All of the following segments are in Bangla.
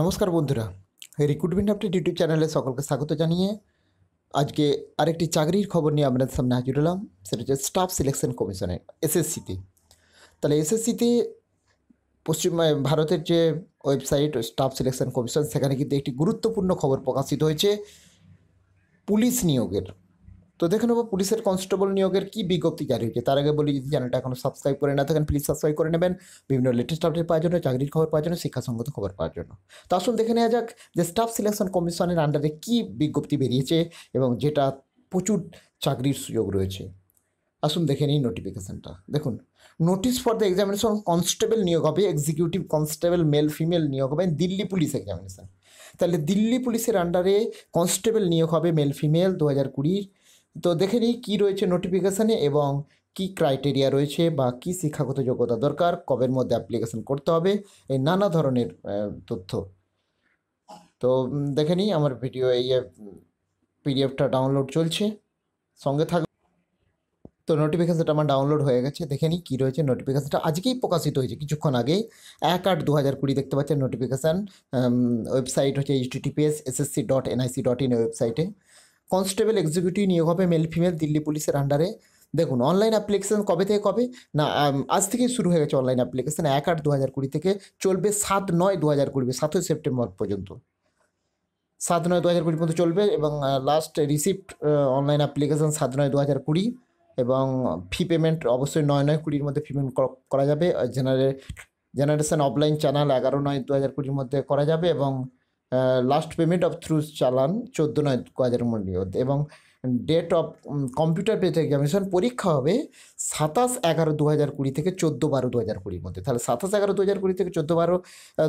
নমস্কার বন্ধুরা রিক্রুটমেন্ট আপডেট ইউটিউব চ্যানেলে সকলকে স্বাগত জানিয়ে আজকে আরেকটি চাকরির খবর নিয়ে আপনাদের সামনে হাজির হলাম সেটা হচ্ছে স্টাফ সিলেকশন কমিশনের এসএসসিতে তাহলে এসএসসিতে পশ্চিম ভারতের যে ওয়েবসাইট স্টাফ সিলেকশন কমিশন সেখানে কিন্তু একটি গুরুত্বপূর্ণ খবর প্রকাশিত হয়েছে পুলিশ নিয়োগের তো দেখে নেবো পুলিশের কনস্টেবল নিয়োগের কি বিজ্ঞপ্তি জারি হয়েছে তার আগে বলি যদি চ্যানেলটা এখনো সাবস্ক্রাইব করে না থাকেন প্লিজ সাবস্ক্রাইব করে নেবেন বিভিন্ন লেটেস্ট আপডেট পাওয়ার জন্য চাকরির খবর পাওয়ার জন্য শিক্ষাসঙ্গত খবর পাওয়ার জন্য তো আসুন দেখে নেওয়া যাক যে স্টাফ সিলেকশন কমিশনের আন্ডারে কি বিজ্ঞপ্তি বেরিয়েছে এবং যেটা প্রচুর চাকরির সুযোগ রয়েছে আসুন দেখে নিই নোটিফিকেশানটা দেখুন notice for the examination constable নিয়োগ হবে এক্সিকিউটিভ কনস্টেবল মেল ফিমেল নিয়োগ হবে দিল্লি পুলিশ এক্সামিনেশন তাহলে দিল্লি পুলিশের আন্ডারে কনস্টেবল নিয়োগ হবে মেল ফিমেল দু হাজার কুড়ির তো দেখে নিই কী রয়েছে নোটিফিকেশানে এবং কি ক্রাইটেরিয়া রয়েছে বা কি শিক্ষাগত যোগ্যতা দরকার কবের মধ্যে অ্যাপ্লিকেশন করতে হবে এই নানা ধরনের তথ্য তো দেখে নিই আমার ভিডিও এই পিডিএফটা ডাউনলোড চলছে সঙ্গে থাক তো নোটিফিকেশানটা আমার ডাউনলোড হয়ে গেছে দেখে নিই কী রয়েছে নোটিফিকেশানটা আজকেই প্রকাশিত হয়েছে কিছুক্ষণ আগে এক আট দু হাজার কুড়ি দেখতে পাচ্ছেন নোটিফিকেশান ওয়েবসাইট হচ্ছে H SSC dot NIC dot in ওয়েবসাইটে কনস্টেবল এক্সিকিউটিভ নিয়োগ হবে মেল ফিমেল দিল্লি পুলিশের আন্ডারে দেখুন অনলাইন অ্যাপ্লিকেশান কবে থেকে কবে না আজ থেকেই শুরু হয়ে গেছে অনলাইন অ্যাপ্লিকেশান এক আট দু হাজার কুড়ি থেকে চলবে সাত নয় দু হাজার কুড়ি সাতই সেপ্টেম্বর পর্যন্ত সাত নয় দু হাজার কুড়ি পর্যন্ত চলবে এবং লাস্ট রিসিপ্ট অনলাইন অ্যাপ্লিকেশান সাত নয় দু হাজার কুড়ি এবং ফি পেমেন্ট অবশ্যই নয় নয় কুড়ির মধ্যে ফি পেমেন্ট করা যাবে জেনারে জেনারেশান অফলাইন চ্যানেল এগারো নয় দু হাজার কুড়ির মধ্যে করা যাবে এবং লাস্ট পেমেন্ট অফ থ্রু চালান চোদ্দো নয় দু হাজার মূল্য এবং date of computer based examination পরীক্ষা হবে সাতাশ এগারো দু হাজার কুড়ি থেকে চোদ্দো বারো দু হাজার কুড়ির মধ্যে তাহলে সাতাশ এগারো দু হাজার কুড়ি থেকে চোদ্দো বারো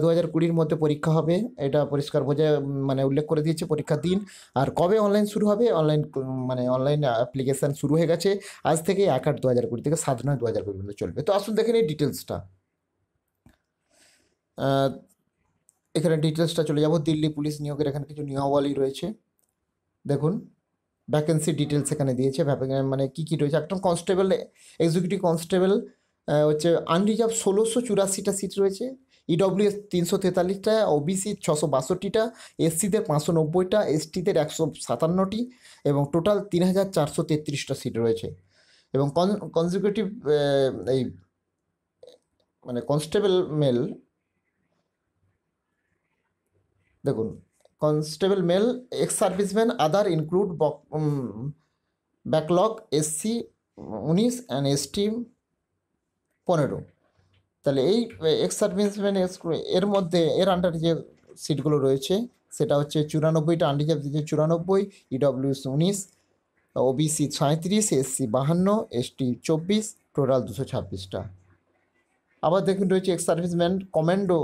দু হাজার কুড়ির মধ্যে পরীক্ষা হবে এটা পরিষ্কার বোঝা মানে উল্লেখ করে দিয়েছে পরীক্ষার দিন আর কবে অনলাইন শুরু হবে অনলাইন মানে অনলাইন অ্যাপ্লিকেশান শুরু হয়ে গেছে আজ থেকে এক আট দু হাজার কুড়ি থেকে সাত নয় দু হাজার কুড়ির মধ্যে চলবে তো আসুন দেখেন এই ডিটেলসটা এখানে ডিটেলসটা চলে যাব দিল্লি পুলিশ নিয়োগের এখানে কিছু নিয়মাবলী রয়েছে দেখুন ভ্যাকেন্সি ডিটেলস এখানে দিয়েছে মানে কী কী রয়েছে একদম কনস্টেবল এক্সিকিউটিভ কনস্টেবল হচ্ছে আনরিজার্ভ ষোলোশো চুরাশিটা সিট রয়েছে ইডব্লিউ এস তিনশো তেতাল্লিশটা ও বিসি ছশো বাষট্টিটা এসসিদের পাঁচশো নব্বইটা এসটিদের একশো সাতান্নটি এবং টোটাল তিন হাজার চারশো তেত্রিশটা সিট রয়েছে এবং কনজিকিউটিভ এই মানে কনস্টেবল মেল দেখুন constable male ex serviceman other include backlog SC উনিশ অ্যান্ড এসটি পনেরো তাহলে এই এক্স সার্ভিসম্যান এর মধ্যে এর আন্ডারে যে সিটগুলো রয়েছে সেটা হচ্ছে চুরানব্বইটা আন্ডিজাতিতে চুরানব্বই ইডব্লিউস e উনিশ ও বিসি সাঁত্রিশ এসসি বাহান্ন এসটি চব্বিশ টোটাল দুশো ছাব্বিশটা আবার দেখুন রয়েছে ex serviceman commando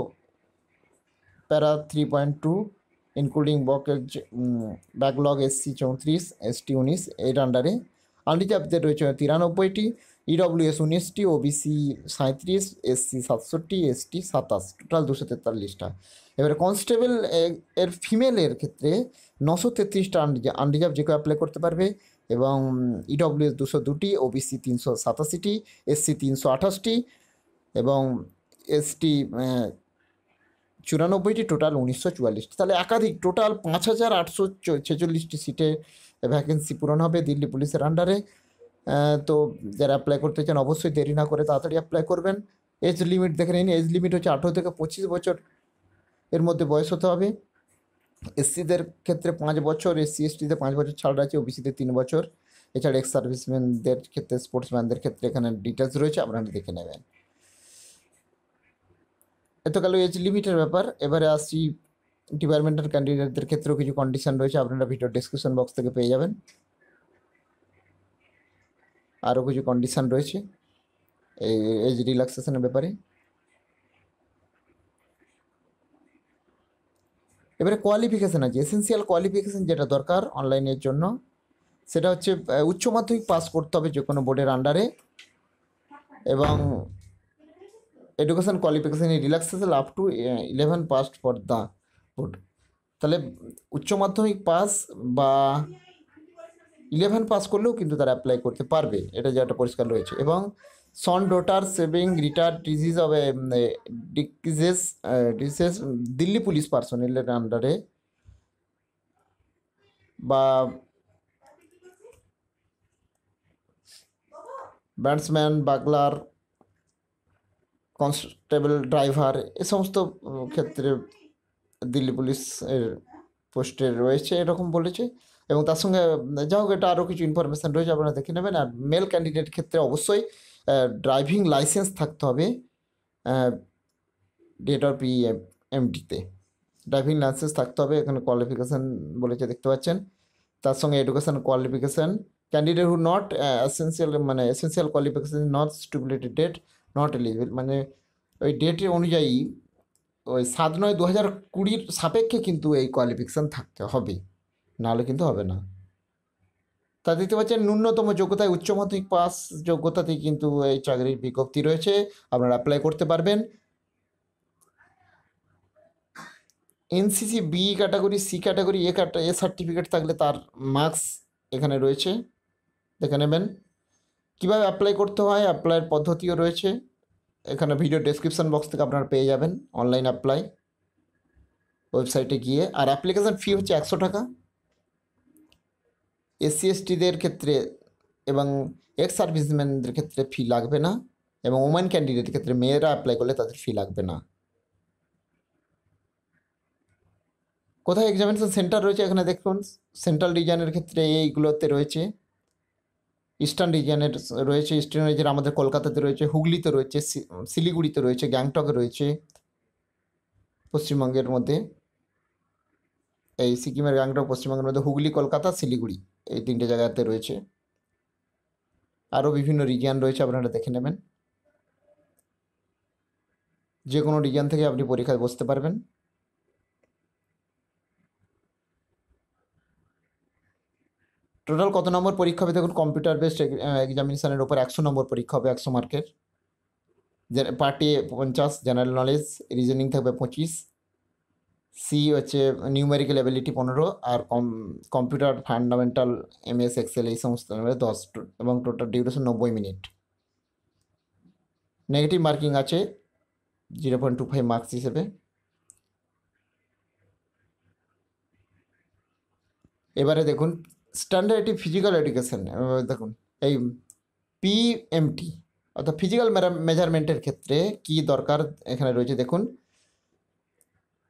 para three point two including বকের ব্যাকলগ এসসি চৌত্রিশ এসটি উনিশ এর আন্ডারে আর্লিতে আপডেট রয়েছে তিরানব্বইটি ইডব্লিউএস e উনিশটি ওবিসি সাঁত্রিশ এসসি সাতষট্টি এসটি সাতাশ টোটাল দুশো তেতাল্লিশটা এবারে কনস্টেবল এর ফিমেলের ক্ষেত্রে নশো তেত্রিশটা আন্ডিজাব আন্ডিজাব যে কেউ অ্যাপ্লাই করতে পারবে এবং ইডব্লিউএস e দুশো দুটি ওবিসি তিনশো সাতাশিটি এসসি তিনশো আঠাশটি এবং এসটি চুরানব্বইটি টোটাল উনিশশো চুয়াল্লিশটি তাহলে একাধিক টোটাল পাঁচ হাজার আটশো ছেচল্লিশটি সিটে ভ্যাকেন্সি পূরণ হবে দিল্লি পুলিশের আন্ডারে তো যারা অ্যাপ্লাই করতে চান অবশ্যই দেরি না করে তাড়াতাড়ি অ্যাপ্লাই করবেন এজ লিমিট দেখে নিন এজ লিমিট হচ্ছে আঠেরো থেকে পঁচিশ বছর এর মধ্যে বয়স হতে হবে এসসিদের ক্ষেত্রে পাঁচ বছর এসসি এসটিতে পাঁচ বছর ছাড় আছে ওবিসিতে তিন বছর এছাড়া এক্স সার্ভিসম্যানদের ক্ষেত্রে স্পোর্টসম্যানদের ক্ষেত্রে এখানে ডিটেলস রয়েছে আপনারা দেখে নেবেন এত গেল এজ লিমিটের ব্যাপার এবারে আসছি ডিপার্টমেন্টাল ক্যান্ডিডেটদের ক্ষেত্রেও কিছু কন্ডিশন রয়েছে আপনারা ভিডিও ডিসক্রিপশন বক্স থেকে পেয়ে যাবেন আরও কিছু কন্ডিশন রয়েছে এই এজ রিল্যাক্সেশনের ব্যাপারে এবারে কোয়ালিফিকেশান আছে এসেন্সিয়াল কোয়ালিফিকেশান যেটা দরকার অনলাইনের জন্য সেটা হচ্ছে উচ্চ মাধ্যমিক পাস করতে হবে যে কোনো বোর্ডের আন্ডারে এবং education qualification relaxation up to eleven pass for the board তাহলে উচ্চ মাধ্যমিক পাস বা ইলেভেন পাস করলেও কিন্তু তারা অ্যাপ্লাই করতে পারবে এটা যেটা পরিষ্কার রয়েছে এবং son daughter serving retired disease of a diseases diseases Delhi police পার্সোনেলের আন্ডারে বা ব্যাটসম্যান বাগলার কনস্টেবল ড্রাইভার এ সমস্ত ক্ষেত্রে দিল্লি পুলিশের পোস্টে রয়েছে এরকম বলেছে এবং তার সঙ্গে যা হোক এটা আরও কিছু ইনফরমেশান রয়েছে আপনারা দেখে নেবেন আর মেল ক্যান্ডিডেট ক্ষেত্রে অবশ্যই ড্রাইভিং লাইসেন্স থাকতে হবে ডেট অফ এম এমডিতে ড্রাইভিং লাইসেন্স থাকতে হবে এখানে কোয়ালিফিকেশান বলেছে দেখতে পাচ্ছেন তার সঙ্গে education qualification candidate who not essential মানে essential qualification not stipulated date not eligible মানে ওই ডেটের অনুযায়ী ওই সাত নয় দু হাজার কুড়ির সাপেক্ষে কিন্তু এই কোয়ালিফিকেশান থাকতে হবে নাহলে কিন্তু হবে না তা দেখতে পাচ্ছেন ন্যূনতম যোগ্যতায় উচ্চ মাধ্যমিক পাস যোগ্যতাতেই কিন্তু এই চাকরির বিজ্ঞপ্তি রয়েছে আপনারা অ্যাপ্লাই করতে পারবেন NCC B category C category A ক্যাটা এ সার্টিফিকেট থাকলে তার মার্কস এখানে রয়েছে দেখে নেবেন কিভাবে অ্যাপ্লাই করতে হয় অ্যাপ্লাইয়ের পদ্ধতিও রয়েছে এখানে ভিডিও ডেসক্রিপশন বক্স থেকে আপনারা পেয়ে যাবেন অনলাইন অ্যাপ্লাই ওয়েবসাইটে গিয়ে আর অ্যাপ্লিকেশান ফি হচ্ছে একশো টাকা এসসি এসটিদের ক্ষেত্রে এবং এক্স সার্ভিসম্যানদের ক্ষেত্রে ফি লাগবে না এবং ওমেন ক্যান্ডিডেটের ক্ষেত্রে মেয়েরা অ্যাপ্লাই করলে তাদের ফি লাগবে না কোথায় এক্সামিনেশন সেন্টার রয়েছে এখানে দেখুন সেন্ট্রাল ডিজাইনের ক্ষেত্রে এইগুলোতে রয়েছে ইস্টার্ন রিজিয়ানের রয়েছে ইস্টার্ন রিজিয়ান আমাদের কলকাতাতে রয়েছে হুগলিতে রয়েছে শিলিগুড়িতে রয়েছে গ্যাংটকে রয়েছে পশ্চিমবঙ্গের মধ্যে এই সিকিমের গ্যাংটক পশ্চিমবঙ্গের মধ্যে হুগলি কলকাতা শিলিগুড়ি এই তিনটে জায়গাতে রয়েছে আরও বিভিন্ন রিজিয়ান রয়েছে আপনারা দেখে নেবেন যে কোনো রিজিয়ান থেকে আপনি পরীক্ষায় বসতে পারবেন টোটাল কত নম্বর পরীক্ষা হবে দেখুন কম্পিউটার বেসড এক্সামিনেশানের ওপর একশো নম্বর পরীক্ষা হবে একশো মার্কের পার্টি পঞ্চাশ জেনারেল নলেজ রিজনিং থাকবে পঁচিশ সি হচ্ছে নিউমেরিক্যাল অ্যাবিলিটি পনেরো আর কম computer fundamental M S Excel এই সমস্ত নেবে দশ এবং টোটাল ডিউরেশন নব্বই মিনিট নেগেটিভ মার্কিং আছে zero point two five marks হিসেবে এবারে দেখুন স্ট্যান্ডার্ড এটি ফিজিক্যাল এডুকেশান দেখুন এই পিএমটি অর্থাৎ ফিজিক্যাল মেজারমেন্টের ক্ষেত্রে কি দরকার এখানে রয়েছে দেখুন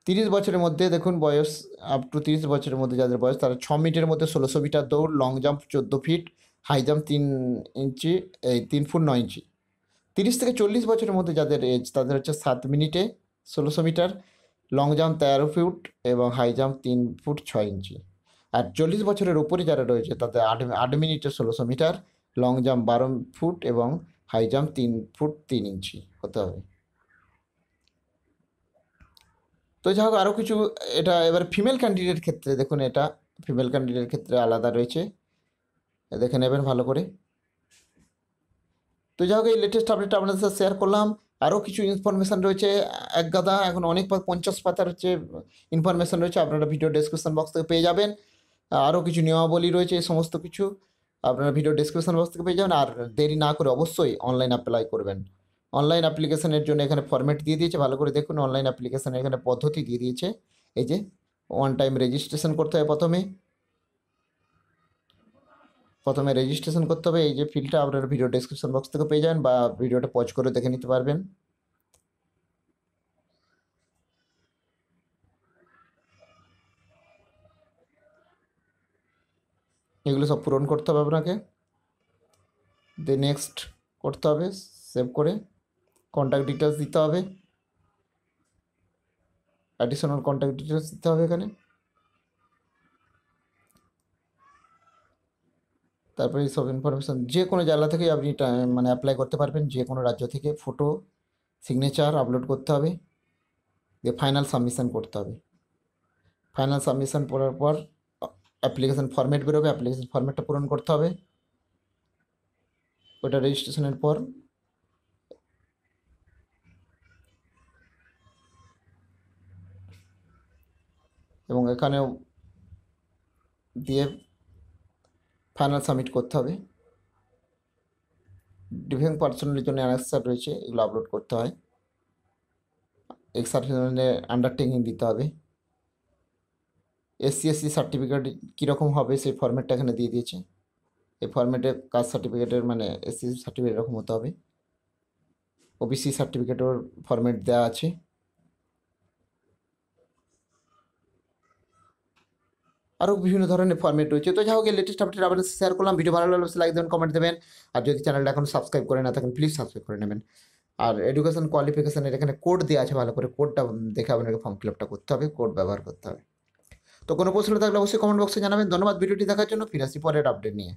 তিরিশ বছরের মধ্যে দেখুন বয়স আপ টু তিরিশ বছরের মধ্যে যাদের বয়স তারা ছ মিনিটের মধ্যে ষোলোশো মিটার দৌড় লং জাম্প চোদ্দো ফিট হাই জাম্প তিন ইঞ্চি এই তিন ফুট নয় ইঞ্চি তিরিশ থেকে চল্লিশ বছরের মধ্যে যাদের এজ তাদের হচ্ছে সাত মিনিটে ষোলোশো মিটার লং জাম্প তেরো ফুট এবং হাই জাম্প তিন ফুট ছয় ইঞ্চি আর চল্লিশ বছরের উপরে যারা রয়েছে তাদের আট মিনিটে ষোলোশো মিটার লং জাম্প বারো ফুট এবং হাই জাম্প তিন ফুট তিন ইঞ্চি হতে হবে তো যাই হোক আরও কিছু এটা এবার ফিমেল ক্যান্ডিডেট ক্ষেত্রে দেখুন এটা ফিমেল ক্যান্ডিডেট ক্ষেত্রে আলাদা রয়েছে দেখে নেবেন ভালো করে তো যাই হোক এই লেটেস্ট আপডেট আপনাদের সাথে শেয়ার করলাম আরও কিছু ইনফরমেশান রয়েছে এক গাদা এখন অনেক পঞ্চাশ পাতার হচ্ছে ইনফরমেশান রয়েছে আপনারা ভিডিও ডেসক্রিপশন বক্স থেকে পেয়ে যাবেন আরও কিছু নিয়মাবলী রয়েছে এই সমস্ত কিছু আপনারা ভিডিও ডিসক্রিপশন বক্স থেকে পেয়ে যাবেন আর দেরি না করে অবশ্যই অনলাইন অ্যাপ্লাই করবেন অনলাইন অ্যাপ্লিকেশনের জন্য এখানে ফর্ম্যাট দিয়ে দিয়েছে ভালো করে দেখুন অনলাইন অ্যাপ্লিকেশনের এখানে পদ্ধতি দিয়ে দিয়েছে এই যে ওয়ান টাইম রেজিস্ট্রেশন করতে হবে প্রথমে প্রথমে রেজিস্ট্রেশন করতে হবে এই যে ফিল্ডটা আপনারা ভিডিও ডিসক্রিপশন বক্স থেকে পেয়ে যান বা ভিডিওটা পজ করে দেখে নিতে পারবেন এগুলো সব পূরণ করতে হবে আপনাকে দে নেক্সট করতে হবে সেভ করে কন্ট্যাক্ট ডিটেলস দিতে হবে অ্যাডিশনাল কন্ট্যাক্ট ডিটেলস দিতে হবে এখানে তারপরে সব ইনফরমেশান যে কোনো জায়গা থেকে আপনি মানে অ্যাপ্লাই করতে পারবেন যে কোনো রাজ্য থেকে ফটো সিগনেচার আপলোড করতে হবে দিয়ে ফাইনাল সাবমিশান করতে হবে ফাইনাল সাবমিশন করার পর অ্যাপ্লিকেশান ফর্মেট বেরোবে অ্যাপ্লিকেশান ফর্মেটটা পূরণ করতে হবে ওটা রেজিস্ট্রেশনের পর এবং এখানেও দিয়ে ফাইনাল সাবমিট করতে হবে ডিফেন্স পার্সোনালের জন্য অ্যানাক্সার রয়েছে এগুলো আপলোড করতে হয় এক্সার আন্ডারটেকিং দিতে হবে এস সি সার্টিফিকেট কীরকম হবে সেই ফর্ম্যাটটা এখানে দিয়ে দিয়েছে এই ফর্মেটে কাস্ট সার্টিফিকেটের মানে সি সার্টিফিকেট e এরকম হতে হবে ওবিসি সার্টিফিকেটের ফর্ম্যাট দেওয়া আছে আরও বিভিন্ন ধরনের ফর্মেট রয়েছে তো যাই হোক লেটেস্ট আপডেট আপনাদের শেয়ার করলাম ভিডিও ভালো লাগলে লাইক দেবেন কমেন্ট দেবেন আর যদি চ্যানেলটা এখন সাবস্ক্রাইব করে না থাকেন প্লিজ সাবস্ক্রাইব করে নেবেন আর এডুকেশন কোয়ালিফিকেশানের এখানে কোড দেওয়া আছে ভালো করে কোডটা দেখে আপনাকে ফর্ম ফিল আপটা করতে হবে কোড ব্যবহার করতে হবে তো কোনো প্রশ্ন থাকলে অবশ্যই কমেন্ট বক্সে জানাবেন ধন্যবাদ ভিডিওটি দেখার জন্য ফিরে আসি পরের আপডেট নিয়ে